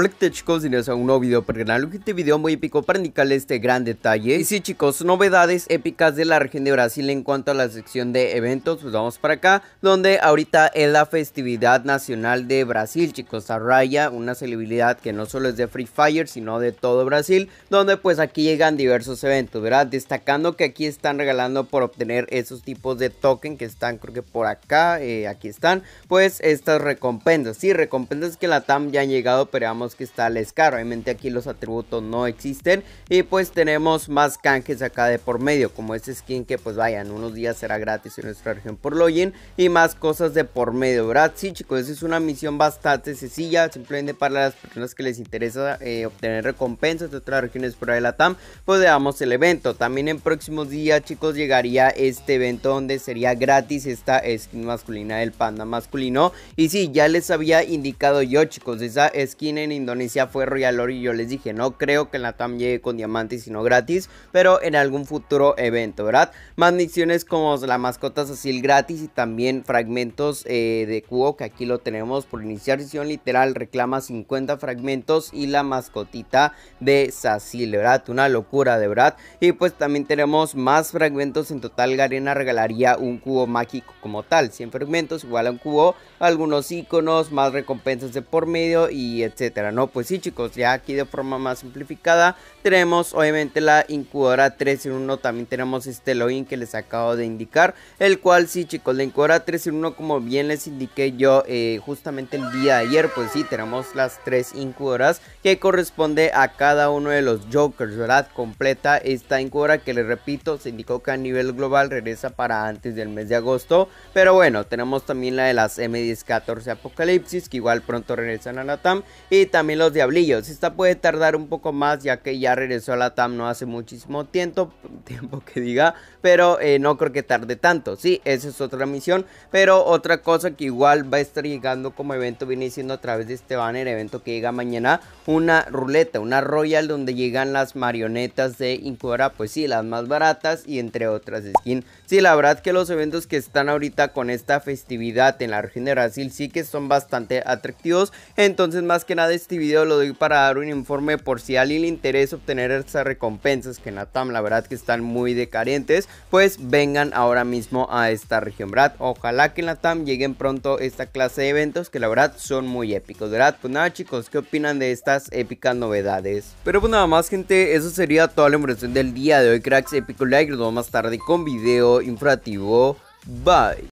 Hola chicos, bienvenidos a un nuevo video para el canal, este video muy épico para indicarle este gran detalle Y sí chicos, novedades épicas de la región de Brasil en cuanto a la sección de eventos, pues vamos para acá Donde ahorita es la festividad nacional de Brasil chicos, Arraya, una celebridad que no solo es de Free Fire sino de todo Brasil Donde pues aquí llegan diversos eventos, ¿verdad? Destacando que aquí están regalando por obtener esos tipos de token que están creo que por acá, eh, aquí están Pues estas recompensas, sí, recompensas que la TAM ya han llegado pero vamos que está Lescar. Obviamente aquí los atributos no existen. Y pues tenemos más canjes acá de por medio. Como este skin que pues vayan, unos días será gratis en nuestra región por login. Y más cosas de por medio, ¿verdad? chicos, es una misión bastante sencilla. Simplemente para las personas que les interesa eh, obtener recompensas de otras regiones por de la TAM. Pues veamos el evento. También en próximos días chicos llegaría este evento donde sería gratis esta skin masculina del panda masculino. Y si, ya les había indicado yo chicos, esa skin en Indonesia fue Royal y Yo les dije, no creo que la TAM llegue con diamantes sino gratis, pero en algún futuro evento, ¿verdad? Más misiones como la mascota Sasil gratis y también fragmentos eh, de cubo que aquí lo tenemos por iniciar misión literal. Reclama 50 fragmentos y la mascotita de Sasil ¿verdad? Una locura, de verdad. Y pues también tenemos más fragmentos. En total, Garena regalaría un cubo mágico como tal. 100 fragmentos igual a un cubo, algunos iconos, más recompensas de por medio y etcétera. ¿no? Pues sí, chicos, ya aquí de forma más simplificada tenemos obviamente la incubadora 3 en 1, también tenemos este login que les acabo de indicar, el cual sí, chicos, la incubadora 3 en 1 como bien les indiqué yo eh, justamente el día de ayer, pues sí, tenemos las tres incubadoras que corresponde a cada uno de los jokers, ¿verdad? Completa esta incubadora que les repito, se indicó que a nivel global regresa para antes del mes de agosto, pero bueno, tenemos también la de las m 10 14 Apocalipsis que igual pronto regresan a la TAM y también los diablillos. Esta puede tardar un poco más ya que ya regresó a la TAM no hace muchísimo tiempo, tiempo que diga, pero eh, no creo que tarde tanto. Sí, esa es otra misión, pero otra cosa que igual va a estar llegando como evento viene siendo a través de este banner evento que llega mañana, una ruleta, una royal donde llegan las marionetas de Incubara, pues sí, las más baratas y entre otras skins. Sí, la verdad que los eventos que están ahorita con esta festividad en la región de Brasil sí que son bastante atractivos, entonces más que nada este video lo doy para dar un informe por si a alguien le interesa obtener estas recompensas que en la TAM la verdad que están muy decarientes. pues vengan ahora mismo a esta región, ¿verdad? Ojalá que en la TAM lleguen pronto esta clase de eventos que la verdad son muy épicos, ¿verdad? Pues nada chicos, ¿qué opinan de estas épicas novedades? Pero pues nada más gente, eso sería toda la información del día de hoy cracks, épico like, nos vemos más tarde con video informativo, bye.